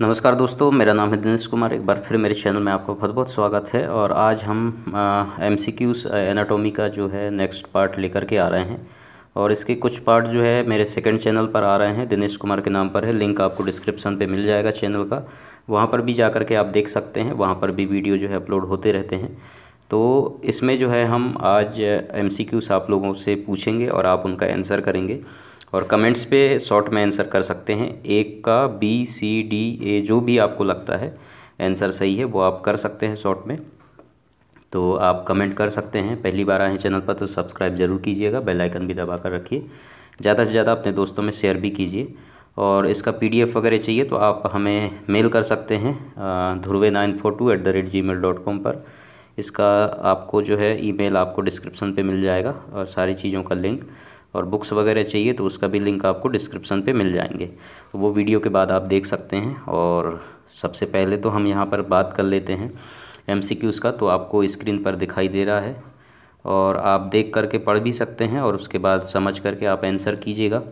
नमस्कार दोस्तों मेरा नाम है दिनेश कुमार एक बार फिर मेरे चैनल में आपका बहुत बहुत स्वागत है और आज हम एम सी क्यूज़ एनाटोमी का जो है नेक्स्ट पार्ट लेकर के आ रहे हैं और इसके कुछ पार्ट जो है मेरे सेकंड चैनल पर आ रहे हैं दिनेश कुमार के नाम पर है लिंक आपको डिस्क्रिप्शन पर मिल जाएगा चैनल का वहाँ पर भी जा कर के आप देख सकते हैं वहाँ पर भी वीडियो जो है अपलोड होते रहते हैं तो इसमें जो है हम आज एम आप लोगों से पूछेंगे और आप उनका आंसर करेंगे और कमेंट्स पे शॉर्ट में आंसर कर सकते हैं एक का बी सी डी ए जो भी आपको लगता है आंसर सही है वो आप कर सकते हैं शॉर्ट में तो आप कमेंट कर सकते हैं पहली बार आए चैनल पर तो सब्सक्राइब जरूर कीजिएगा बेल आइकन भी दबा कर रखिए ज़्यादा से ज़्यादा अपने दोस्तों में शेयर भी कीजिए और इसका पीडीएफ वगैरह चाहिए तो आप हमें मेल कर सकते हैं Dhruve nine four two at the rate gmail dot com पर इसका आपको जो है ईमेल आपको डिस्क्रिप्शन पे मिल जाएगा और सारी चीज़ों का लिंक और बुक्स वगैरह चाहिए तो उसका भी लिंक आपको डिस्क्रिप्सन पे मिल जाएंगे तो वो वीडियो के बाद आप देख सकते हैं और सबसे पहले तो हम यहाँ पर बात कर लेते हैं एम का तो आपको स्क्रीन पर दिखाई दे रहा है और आप देख करके पढ़ भी सकते हैं और उसके बाद समझ करके आप आंसर कीजिएगा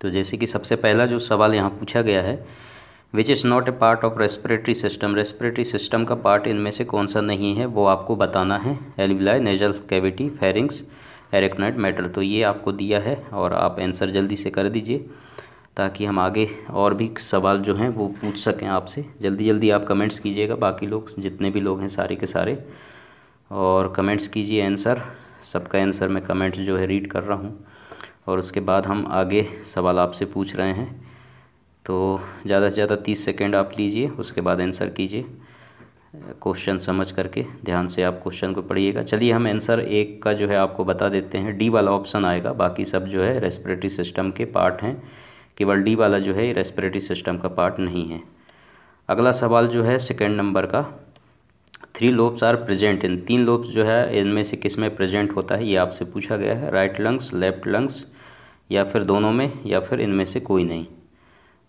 तो जैसे कि सबसे पहला जो सवाल यहाँ पूछा गया है which is not a part of respiratory system respiratory system का पार्ट इनमें से कौन सा नहीं है वो आपको बताना है alveoli nasal cavity pharynx arachnoid mater तो ये आपको दिया है और आप आंसर जल्दी से कर दीजिए ताकि हम आगे और भी सवाल जो हैं वो पूछ सकें आपसे जल्दी जल्दी आप कमेंट्स कीजिएगा बाकी लोग जितने भी लोग हैं सारे के सारे और कमेंट्स कीजिए आंसर सबका आंसर मैं कमेंट्स जो है रीड कर रहा हूँ और उसके बाद हम आगे सवाल आपसे पूछ रहे हैं तो ज़्यादा से ज़्यादा तीस सेकेंड आप लीजिए उसके बाद आंसर कीजिए क्वेश्चन समझ करके ध्यान से आप क्वेश्चन को पढ़िएगा चलिए हम आंसर एक का जो है आपको बता देते हैं डी वाला ऑप्शन आएगा बाकी सब जो है रेस्पिरेटरी सिस्टम के पार्ट हैं केवल डी वाला जो है रेस्पिरेटरी सिस्टम का पार्ट नहीं है अगला सवाल जो है सेकेंड नंबर का three lobes are present in तीन लोब्स जो है इनमें से किस में प्रेजेंट होता है ये आपसे पूछा गया है राइट लंग्स लेफ्ट लंग्स या फिर दोनों में या फिर इनमें से कोई नहीं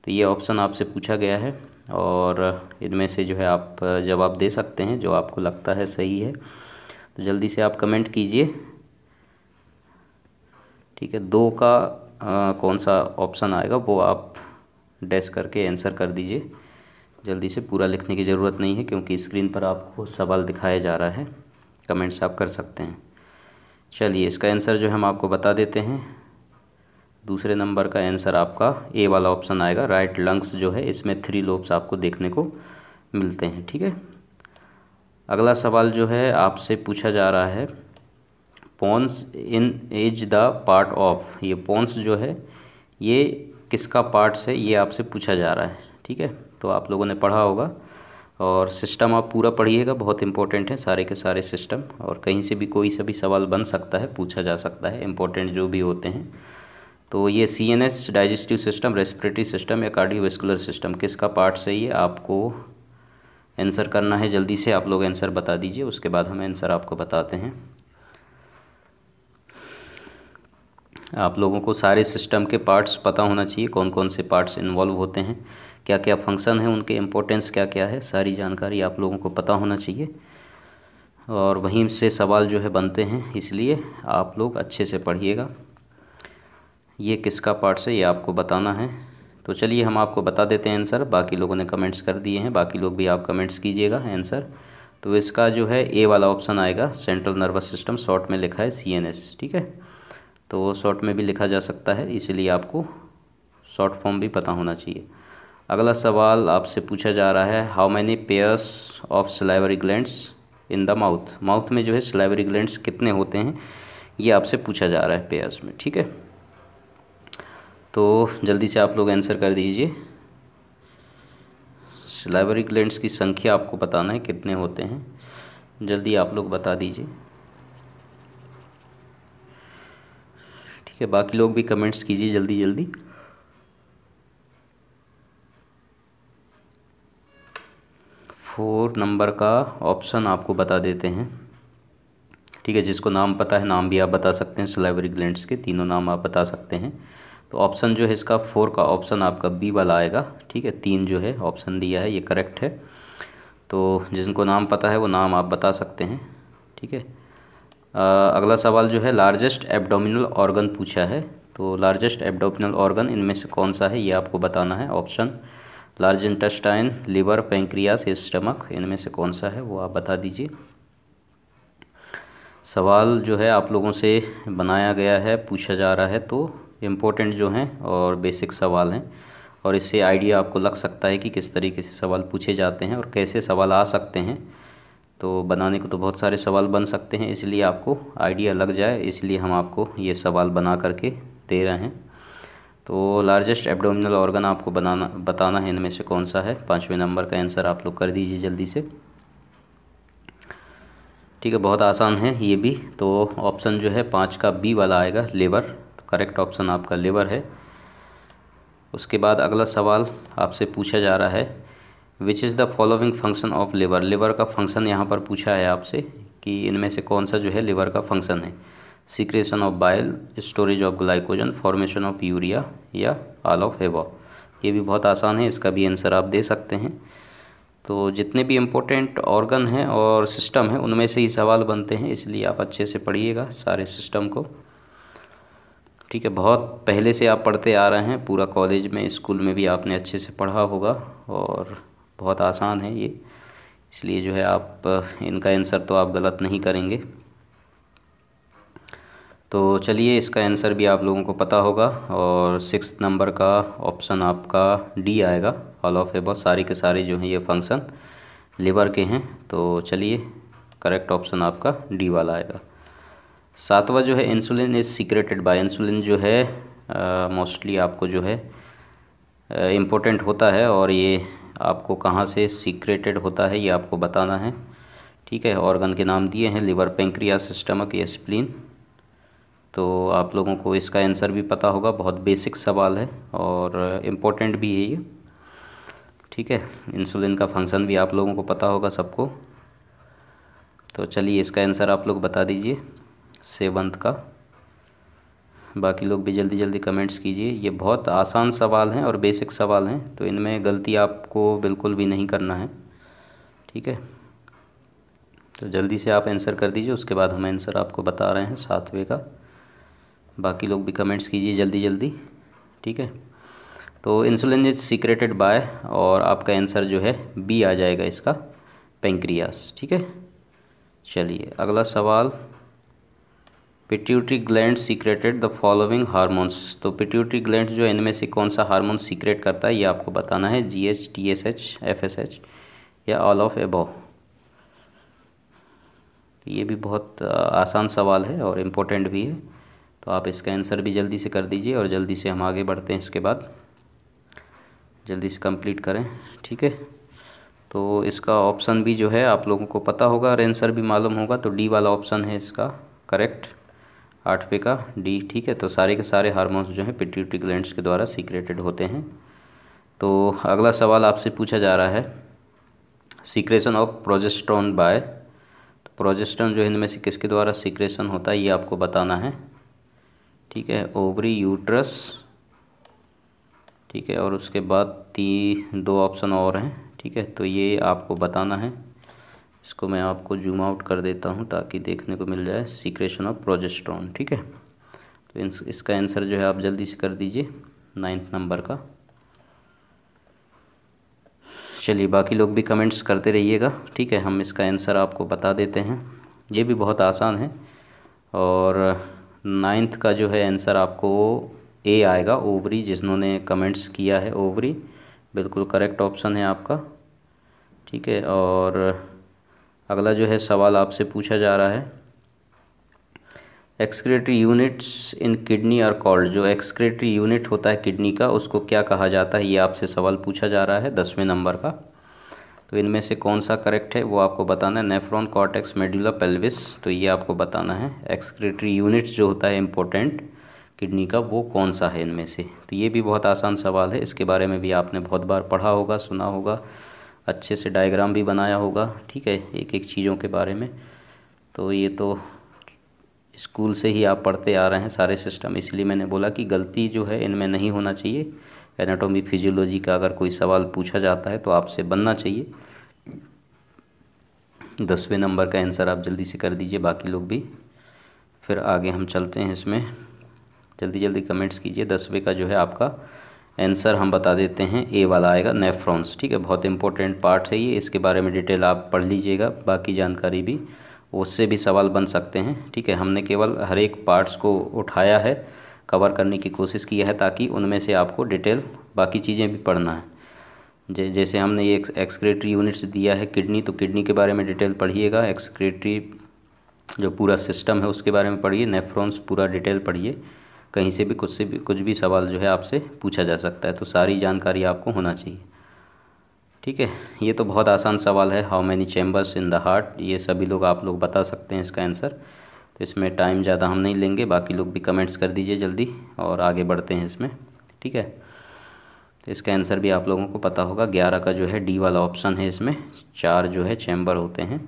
तो ये ऑप्शन आपसे पूछा गया है और इनमें से जो है आप जवाब दे सकते हैं जो आपको लगता है सही है तो जल्दी से आप कमेंट कीजिए ठीक है दो का आ, कौन सा ऑप्शन आएगा वो आप डैश करके आंसर कर दीजिए जल्दी से पूरा लिखने की ज़रूरत नहीं है क्योंकि स्क्रीन पर आपको सवाल दिखाया जा रहा है कमेंट्स आप कर सकते हैं चलिए इसका आंसर जो हम आपको बता देते हैं दूसरे नंबर का आंसर आपका ए वाला ऑप्शन आएगा राइट लंग्स जो है इसमें थ्री लोब्स आपको देखने को मिलते हैं ठीक है अगला सवाल जो है आपसे पूछा जा रहा है pons in as the part of ये पॉन्स जो है ये किसका पार्ट्स है ये आपसे पूछा जा रहा है ठीक है तो आप लोगों ने पढ़ा होगा और सिस्टम आप पूरा पढ़िएगा बहुत इंपॉर्टेंट है सारे के सारे सिस्टम और कहीं से भी कोई से भी सवाल बन सकता है पूछा जा सकता है इम्पोर्टेंट जो भी होते हैं तो ये C N S digestive system respiratory system या कार्डियोवेस्कुलर सिस्टम किसका पार्ट है ये आपको आंसर करना है जल्दी से आप लोग आंसर बता दीजिए उसके बाद हम आंसर आपको बताते हैं आप लोगों को सारे सिस्टम के पार्ट्स पता होना चाहिए कौन कौन से पार्ट्स इन्वॉल्व होते हैं क्या क्या फंक्शन है उनके इम्पोर्टेंस क्या क्या है सारी जानकारी आप लोगों को पता होना चाहिए और वहीं से सवाल जो है बनते हैं इसलिए आप लोग अच्छे से पढ़िएगा ये किसका पार्ट से ये आपको बताना है तो चलिए हम आपको बता देते हैं आंसर बाकी लोगों ने कमेंट्स कर दिए हैं बाकी लोग भी आप कमेंट्स कीजिएगा आंसर तो इसका जो है ए वाला ऑप्शन आएगा सेंट्रल नर्वस सिस्टम शॉर्ट में लिखा है सी ठीक है तो शॉर्ट में भी लिखा जा सकता है इसीलिए आपको शॉर्ट फॉर्म भी पता होना चाहिए अगला सवाल आपसे पूछा जा रहा है how many pairs of salivary glands in the mouth mouth में जो है सिलाइवरी ग्लैंड्स कितने होते हैं ये आपसे पूछा जा रहा है पेयर्स में ठीक है तो जल्दी से आप लोग आंसर कर दीजिए सिलाइवरी ग्लैंड्स की संख्या आपको बताना है कितने होते हैं जल्दी आप लोग बता दीजिए ठीक है बाकी लोग भी कमेंट्स कीजिए जल्दी जल्दी फोर नंबर का ऑप्शन आपको बता देते हैं ठीक है जिसको नाम पता है नाम भी आप बता सकते हैं सिलाइवरी ग्लैंड्स के तीनों नाम आप बता सकते हैं तो ऑप्शन जो है इसका फोर का ऑप्शन आपका बी वाला आएगा ठीक है तीन जो है ऑप्शन दिया है ये करेक्ट है तो जिनको नाम पता है वो नाम आप बता सकते हैं ठीक है अगला सवाल जो है लार्जेस्ट एब्डोमिनल ऑर्गन पूछा है तो लार्जेस्ट एब्डोमिनल ऑर्गन इनमें से कौन सा है ये आपको बताना है option large intestine liver pancreas stomach इनमें से कौन सा है वो आप बता दीजिए सवाल जो है आप लोगों से बनाया गया है पूछा जा रहा है तो इम्पोर्टेंट जो हैं और बेसिक सवाल हैं और इससे आइडिया आपको लग सकता है कि किस तरीके से सवाल पूछे जाते हैं और कैसे सवाल आ सकते हैं तो बनाने को तो बहुत सारे सवाल बन सकते हैं इसलिए आपको आइडिया लग जाए इसलिए हम आपको ये सवाल बना करके दे रहे हैं तो लार्जेस्ट एब्डोमिनल ऑर्गन आपको बनाना बताना है इनमें से कौन सा है पाँचवें नंबर का आंसर आप लोग कर दीजिए जल्दी से ठीक है बहुत आसान है ये भी तो ऑप्शन जो है पाँच का बी वाला आएगा लेबर करेक्ट ऑप्शन आपका लिवर है उसके बाद अगला सवाल आपसे पूछा जा रहा है which is the following function of liver liver का फंक्शन यहाँ पर पूछा है आपसे कि इनमें से कौन सा जो है लिवर का फंक्शन है secretion of bile storage of glycogen formation of urea या आल ऑफ हेवा ये भी बहुत आसान है इसका भी आंसर आप दे सकते हैं तो जितने भी इम्पोर्टेंट ऑर्गन हैं और सिस्टम हैं उनमें से ही सवाल बनते हैं इसलिए आप अच्छे से पढ़िएगा सारे सिस्टम को ठीक है बहुत पहले से आप पढ़ते आ रहे हैं पूरा कॉलेज में स्कूल में भी आपने अच्छे से पढ़ा होगा और बहुत आसान है ये इसलिए जो है आप इनका आंसर तो आप गलत नहीं करेंगे तो चलिए इसका आंसर भी आप लोगों को पता होगा और सिक्स नंबर का ऑप्शन आपका डी आएगा ऑल ऑफ ए बहुत सारे के सारे जो हैं ये फंक्शन लिवर के हैं तो चलिए करेक्ट ऑप्शन आपका डी वाला आएगा सातवां जो है insulin is secreted by insulin जो है मोस्टली आपको जो है इम्पोर्टेंट होता है और ये आपको कहाँ से सीक्रेटेड होता है ये आपको बताना है ठीक है ऑर्गन के नाम दिए हैं लिवर पेंक्रिया सिस्टमक या स्प्लिन तो आप लोगों को इसका आंसर भी पता होगा बहुत बेसिक सवाल है और इम्पोर्टेंट भी है ये ठीक है इंसुलिन का फंक्शन भी आप लोगों को पता होगा सबको तो चलिए इसका आंसर आप लोग बता दीजिए सेवंथ का बाकी लोग भी जल्दी जल्दी कमेंट्स कीजिए ये बहुत आसान सवाल हैं और बेसिक सवाल हैं तो इनमें गलती आपको बिल्कुल भी नहीं करना है ठीक है तो जल्दी से आप आंसर कर दीजिए उसके बाद हम आंसर आपको बता रहे हैं सातवें का बाकी लोग भी कमेंट्स कीजिए जल्दी जल्दी ठीक है तो इंसुलिन इज सीक्रेटेड बाय और आपका आंसर जो है बी आ जाएगा इसका पेंक्रियास ठीक है चलिए अगला सवाल pituitary gland secreted the following hormones तो पिट्यूटरी ग्लैंड जो इनमें से कौन सा हारमोन सीक्रेट करता है ये आपको बताना है G H T S H F S H या ऑल ऑफ एबो ये भी बहुत आसान सवाल है और इम्पोर्टेंट भी है तो आप इसका आंसर भी जल्दी से कर दीजिए और जल्दी से हम आगे बढ़ते हैं इसके बाद जल्दी से कंप्लीट करें ठीक है तो इसका ऑप्शन भी जो है आप लोगों को पता होगा और आंसर भी मालूम होगा तो डी वाला ऑप्शन है इसका करेक्ट आठवें का डी ठीक है तो सारे के सारे हार्मोन्स जो हैं पिट्यूटरी ग्लैंड्स के द्वारा सीक्रेटेड होते हैं तो अगला सवाल आपसे पूछा जा रहा है सीक्रेशन ऑफ प्रोजेस्ट्रॉन बाय तो प्रोजेस्ट्रॉन जो इनमें से किसके द्वारा सीक्रेशन होता है ये आपको बताना है ठीक है ओवरी यूट्रस ठीक है और उसके बाद ती दो ऑप्शन और हैं ठीक है तो ये आपको बताना है इसको मैं आपको जूम आउट कर देता हूँ ताकि देखने को मिल जाए सीक्रेशन ऑफ प्रोजेस्ट्रॉन ठीक है तो इसका आंसर जो है आप जल्दी से कर दीजिए नाइन्थ नंबर का चलिए बाकी लोग भी कमेंट्स करते रहिएगा ठीक है हम इसका आंसर आपको बता देते हैं ये भी बहुत आसान है और नाइन्थ का जो है आंसर आपको ए आएगा ओवरी जिन्होंने कमेंट्स किया है ओवरी बिल्कुल करेक्ट ऑप्शन है आपका ठीक है और अगला जो है सवाल आपसे पूछा जा रहा है excretory units in kidney are called जो एक्सक्रेटरी यूनिट होता है किडनी का उसको क्या कहा जाता है ये आपसे सवाल पूछा जा रहा है दसवें नंबर का तो इनमें से कौन सा करेक्ट है वो आपको बताना है नेफ्रॉन कॉर्टेक्स मेडुला पेल्विस तो ये आपको बताना है एक्सक्रेटरी यूनिट्स जो होता है इम्पोर्टेंट किडनी का वो कौन सा है इनमें से तो ये भी बहुत आसान सवाल है इसके बारे में भी आपने बहुत बार पढ़ा होगा सुना होगा अच्छे से डायग्राम भी बनाया होगा ठीक है एक एक चीज़ों के बारे में तो ये तो स्कूल से ही आप पढ़ते आ रहे हैं सारे सिस्टम इसलिए मैंने बोला कि गलती जो है इनमें नहीं होना चाहिए एनाटॉमी फिजियोलॉजी का अगर कोई सवाल पूछा जाता है तो आपसे बनना चाहिए दसवें नंबर का आंसर आप जल्दी से कर दीजिए बाकी लोग भी फिर आगे हम चलते हैं इसमें जल्दी जल्दी कमेंट्स कीजिए दसवें का जो है आपका आंसर हम बता देते हैं ए वाला आएगा नेफ्रॉन्स ठीक है बहुत इंपॉर्टेंट पार्ट है ये इसके बारे में डिटेल आप पढ़ लीजिएगा बाकी जानकारी भी उससे भी सवाल बन सकते हैं ठीक है हमने केवल हर एक पार्ट्स को उठाया है कवर करने की कोशिश की है ताकि उनमें से आपको डिटेल बाकी चीज़ें भी पढ़ना है जैसे हमने ये एक्सक्रेटरी यूनिट्स दिया है किडनी तो किडनी के बारे में डिटेल पढ़िएगा एक्सक्रेटरी जो पूरा सिस्टम है उसके बारे में पढ़िए नेफ्रॉन्स पूरा डिटेल पढ़िए कहीं से भी कुछ से भी कुछ भी सवाल जो है आपसे पूछा जा सकता है तो सारी जानकारी आपको होना चाहिए ठीक है ये तो बहुत आसान सवाल है how many chambers in the heart ये सभी लोग आप लोग बता सकते हैं इसका आंसर तो इसमें टाइम ज़्यादा हम नहीं लेंगे बाकी लोग भी कमेंट्स कर दीजिए जल्दी और आगे बढ़ते हैं इसमें ठीक है तो इसका आंसर भी आप लोगों को पता होगा ग्यारह का जो है डी वाला ऑप्शन है इसमें चार जो है चैम्बर होते हैं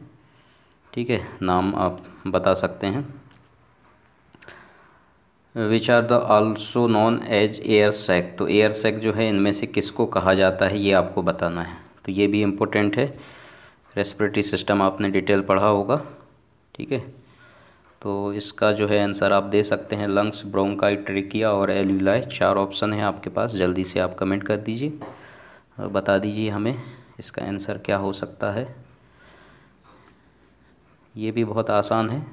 ठीक है नाम आप बता सकते हैं which are the also known as air sac तो एयर सैक जो है इनमें से किसको कहा जाता है ये आपको बताना है तो ये भी इम्पोर्टेंट है रेस्पिरेटरी सिस्टम आपने डिटेल पढ़ा होगा ठीक है तो इसका जो है आंसर आप दे सकते हैं लंग्स ब्रोंकाई ट्रिकिया और एल्यूलाई चार ऑप्शन हैं आपके पास जल्दी से आप कमेंट कर दीजिए और बता दीजिए हमें इसका आंसर क्या हो सकता है ये भी बहुत आसान है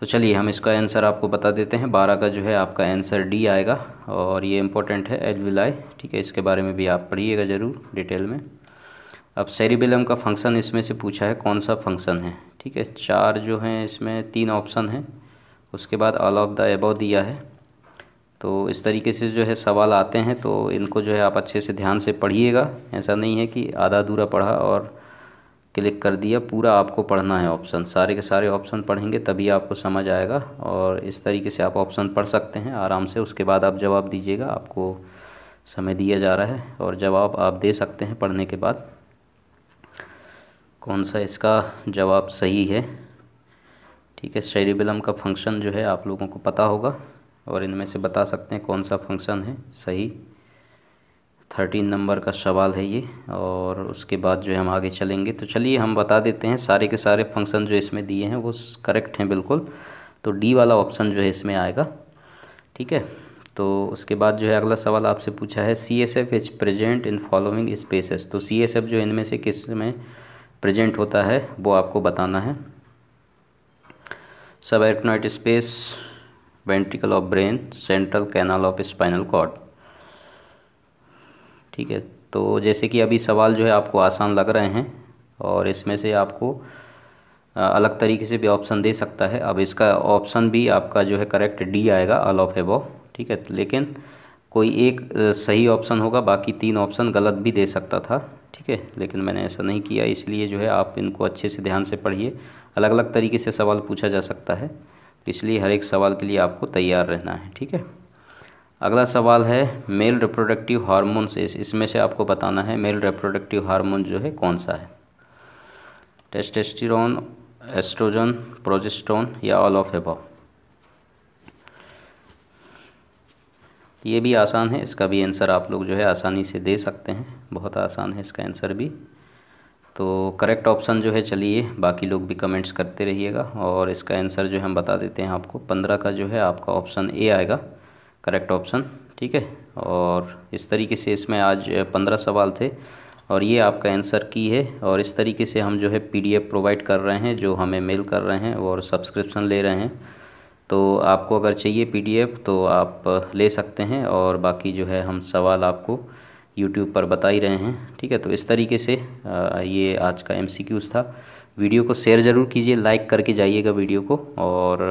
तो चलिए हम इसका आंसर आपको बता देते हैं बारह का जो है आपका आंसर डी आएगा और ये इम्पोर्टेंट है आई ठीक है इसके बारे में भी आप पढ़िएगा ज़रूर डिटेल में अब सेरिबेलम का फंक्शन इसमें से पूछा है कौन सा फंक्शन है ठीक है चार जो हैं इसमें तीन ऑप्शन हैं उसके बाद ऑल ऑफ द एबो दिया है तो इस तरीके से जो है सवाल आते हैं तो इनको जो है आप अच्छे से ध्यान से पढ़िएगा ऐसा नहीं है कि आधा अधूरा पढ़ा और क्लिक कर दिया पूरा आपको पढ़ना है ऑप्शन सारे के सारे ऑप्शन पढ़ेंगे तभी आपको समझ आएगा और इस तरीके से आप ऑप्शन पढ़ सकते हैं आराम से उसके बाद आप जवाब दीजिएगा आपको समय दिया जा रहा है और जवाब आप दे सकते हैं पढ़ने के बाद कौन सा इसका जवाब सही है ठीक है विलम का फंक्शन जो है आप लोगों को पता होगा और इनमें से बता सकते हैं कौन सा फंक्शन है सही थर्टीन नंबर का सवाल है ये और उसके बाद जो है हम आगे चलेंगे तो चलिए हम बता देते हैं सारे के सारे फंक्शन जो इसमें दिए हैं वो करेक्ट हैं बिल्कुल तो डी वाला ऑप्शन जो है इसमें आएगा ठीक है तो उसके बाद जो है अगला सवाल आपसे पूछा है C S F is present in following spaces तो सी एस एफ जो इनमें से किस में प्रजेंट होता है वो आपको बताना है subarachnoid space ventricle of brain central canal of spinal cord ठीक है तो जैसे कि अभी सवाल जो है आपको आसान लग रहे हैं और इसमें से आपको अलग तरीके से भी ऑप्शन दे सकता है अब इसका ऑप्शन भी आपका जो है करेक्ट डी आएगा ऑल ऑफ एबो ठीक है लेकिन कोई एक सही ऑप्शन होगा बाकी तीन ऑप्शन गलत भी दे सकता था ठीक है लेकिन मैंने ऐसा नहीं किया इसलिए जो है आप इनको अच्छे से ध्यान से पढ़िए अलग अलग तरीके से सवाल पूछा जा सकता है इसलिए हर एक सवाल के लिए आपको तैयार रहना है ठीक है अगला सवाल है मेल रिप्रोडक्टिव हार्मोन्स से इसमें से आपको बताना है मेल रिप्रोडक्टिव हार्मोन जो है कौन सा है टेस्टेस्टिरोन एस्ट्रोजन प्रोजेस्टोन या ऑल ऑफ एबाव ये भी आसान है इसका भी आंसर आप लोग जो है आसानी से दे सकते हैं बहुत आसान है इसका आंसर भी तो करेक्ट ऑप्शन जो है चलिए बाकी लोग भी कमेंट्स करते रहिएगा और इसका आंसर जो हम बता देते हैं आपको पंद्रह का जो है आपका ऑप्शन ए आएगा करेक्ट ऑप्शन ठीक है और इस तरीके से इसमें आज पंद्रह सवाल थे और ये आपका आंसर की है और इस तरीके से हम जो है पीडीएफ प्रोवाइड कर रहे हैं जो हमें मेल कर रहे हैं और सब्सक्रिप्शन ले रहे हैं तो आपको अगर चाहिए पीडीएफ तो आप ले सकते हैं और बाकी जो है हम सवाल आपको यूट्यूब पर बता ही रहे हैं ठीक है तो इस तरीके से ये आज का एम था वीडियो को शेयर ज़रूर कीजिए लाइक करके जाइएगा वीडियो को और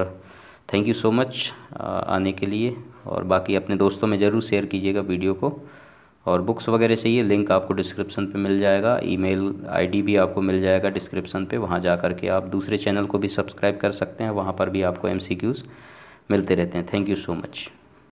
थैंक यू सो मच आने के लिए और बाकी अपने दोस्तों में ज़रूर शेयर कीजिएगा वीडियो को और बुक्स वगैरह चाहिए लिंक आपको डिस्क्रिप्शन पे मिल जाएगा ईमेल आईडी भी आपको मिल जाएगा डिस्क्रिप्शन पे वहाँ जा कर के आप दूसरे चैनल को भी सब्सक्राइब कर सकते हैं वहाँ पर भी आपको एम मिलते रहते हैं थैंक यू सो मच